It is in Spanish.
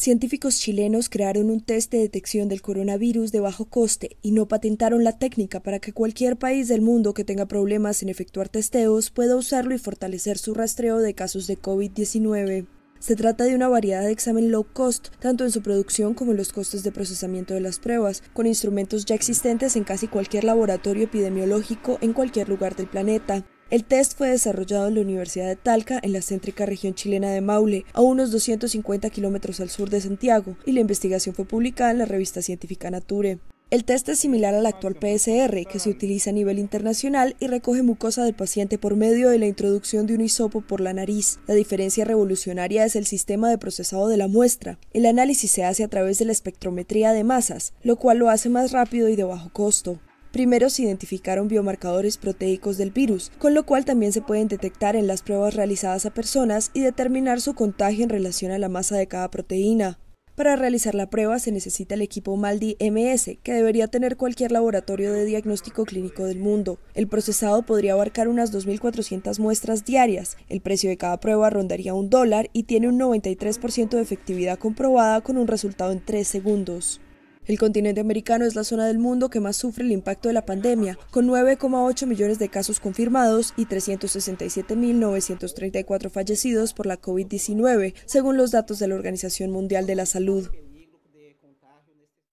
Científicos chilenos crearon un test de detección del coronavirus de bajo coste y no patentaron la técnica para que cualquier país del mundo que tenga problemas en efectuar testeos pueda usarlo y fortalecer su rastreo de casos de COVID-19. Se trata de una variedad de examen low cost, tanto en su producción como en los costes de procesamiento de las pruebas, con instrumentos ya existentes en casi cualquier laboratorio epidemiológico en cualquier lugar del planeta. El test fue desarrollado en la Universidad de Talca, en la céntrica región chilena de Maule, a unos 250 kilómetros al sur de Santiago, y la investigación fue publicada en la revista científica Nature. El test es similar al actual PSR, que se utiliza a nivel internacional y recoge mucosa del paciente por medio de la introducción de un hisopo por la nariz. La diferencia revolucionaria es el sistema de procesado de la muestra. El análisis se hace a través de la espectrometría de masas, lo cual lo hace más rápido y de bajo costo. Primero se identificaron biomarcadores proteicos del virus, con lo cual también se pueden detectar en las pruebas realizadas a personas y determinar su contagio en relación a la masa de cada proteína. Para realizar la prueba se necesita el equipo MALDI MS, que debería tener cualquier laboratorio de diagnóstico clínico del mundo. El procesado podría abarcar unas 2.400 muestras diarias. El precio de cada prueba rondaría un dólar y tiene un 93% de efectividad comprobada con un resultado en 3 segundos. El continente americano es la zona del mundo que más sufre el impacto de la pandemia, con 9,8 millones de casos confirmados y 367.934 fallecidos por la COVID-19, según los datos de la Organización Mundial de la Salud.